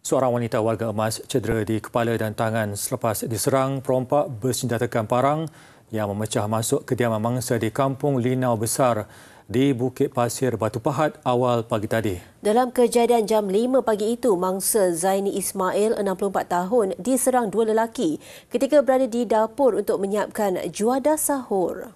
Seorang wanita warga emas cedera di kepala dan tangan selepas diserang perompak bersenjatakan parang yang memecah masuk kediaman mangsa di kampung Linau Besar di Bukit Pasir Batu Pahat awal pagi tadi. Dalam kejadian jam 5 pagi itu, mangsa Zaini Ismail, 64 tahun, diserang dua lelaki ketika berada di dapur untuk menyiapkan juadah sahur.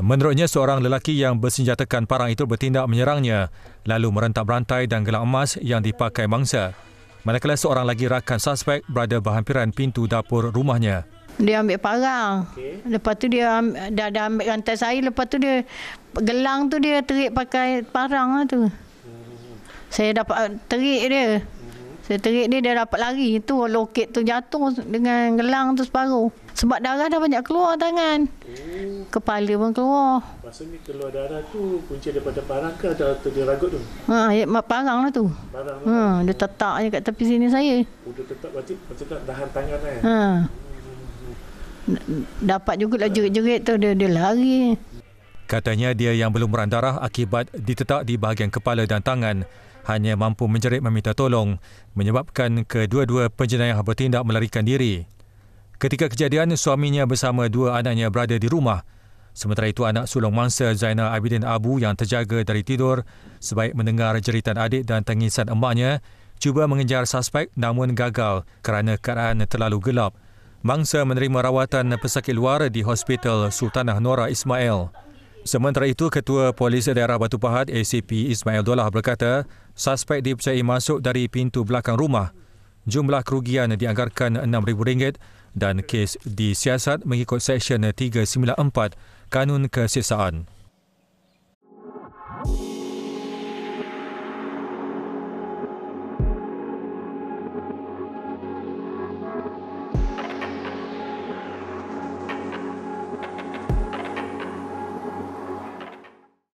Menurutnya, seorang lelaki yang bersenjatakan parang itu bertindak menyerangnya lalu merentak rantai dan gelang emas yang dipakai mangsa. Manakala seorang lagi rakan suspek berada berhampiran pintu dapur rumahnya. Dia ambil parang. Okay. Lepas tu dia dah, dah ambil rantai saya. Lepas tu dia gelang tu dia terik pakai parang lah tu. Hmm. Saya dapat terik dia. Terik dia dia dapat lari tu loket tu jatuh dengan gelang tu separuh. Sebab darah dah banyak keluar tangan. Hmm. Kepala pun keluar. Maksudnya keluar darah tu kunci daripada parang ke atau dia ragut tu? Haa, ya, parang lah tu. Parang lah. Hmm, dia tetap. je kat tepi sini saya. Oh, dia tetak berarti macam tak dahan tangan kan? Eh? Haa. Hmm. Dapat jugalah jerit-jerit tu, dia, dia lari. Katanya dia yang belum merandarah akibat ditetak di bahagian kepala dan tangan hanya mampu menjerit meminta tolong menyebabkan kedua-dua penjenayah bertindak melarikan diri. Ketika kejadian, suaminya bersama dua anaknya berada di rumah. Sementara itu, anak sulung mangsa Zainal Abidin Abu yang terjaga dari tidur sebaik mendengar jeritan adik dan tangisan emaknya cuba mengejar suspek namun gagal kerana keadaan terlalu gelap. Mangsa menerima rawatan pesakit luar di Hospital Sultanah Nora Ismail. Sementara itu, Ketua Polis Daerah Batu Pahat ACP Ismail Dolah berkata, suspek dipercayai masuk dari pintu belakang rumah. Jumlah kerugian dianggarkan RM6,000 dan kes disiasat mengikut Seksyen 394 Kanun Kesiksaan.